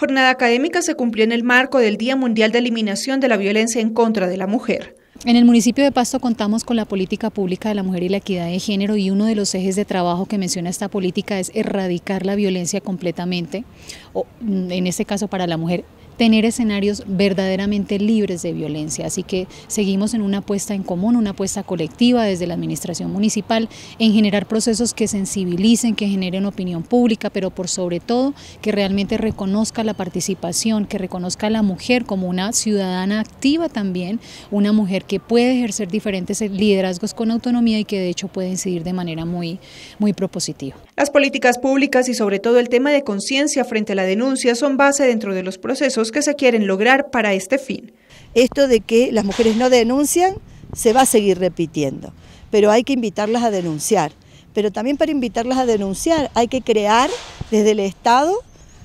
jornada académica se cumplió en el marco del Día Mundial de Eliminación de la Violencia en contra de la Mujer. En el municipio de Pasto contamos con la política pública de la mujer y la equidad de género y uno de los ejes de trabajo que menciona esta política es erradicar la violencia completamente, o mm, en este caso para la mujer tener escenarios verdaderamente libres de violencia. Así que seguimos en una apuesta en común, una apuesta colectiva desde la administración municipal en generar procesos que sensibilicen, que generen opinión pública, pero por sobre todo que realmente reconozca la participación, que reconozca a la mujer como una ciudadana activa también, una mujer que puede ejercer diferentes liderazgos con autonomía y que de hecho puede incidir de manera muy, muy propositiva. Las políticas públicas y sobre todo el tema de conciencia frente a la denuncia son base dentro de los procesos que se quieren lograr para este fin. Esto de que las mujeres no denuncian se va a seguir repitiendo, pero hay que invitarlas a denunciar. Pero también para invitarlas a denunciar hay que crear desde el Estado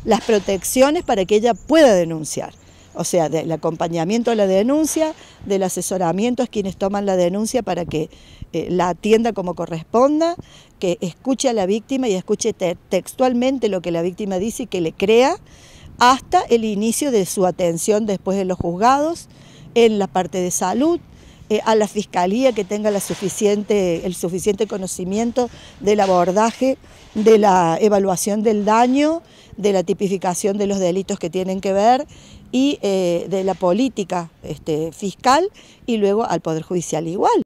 las protecciones para que ella pueda denunciar. O sea, del acompañamiento a la denuncia, del asesoramiento a quienes toman la denuncia para que eh, la atienda como corresponda, que escuche a la víctima y escuche textualmente lo que la víctima dice y que le crea hasta el inicio de su atención después de los juzgados, en la parte de salud, eh, a la fiscalía que tenga el suficiente conocimiento del abordaje, de la evaluación del daño, de la tipificación de los delitos que tienen que ver y eh, de la política este, fiscal y luego al Poder Judicial igual.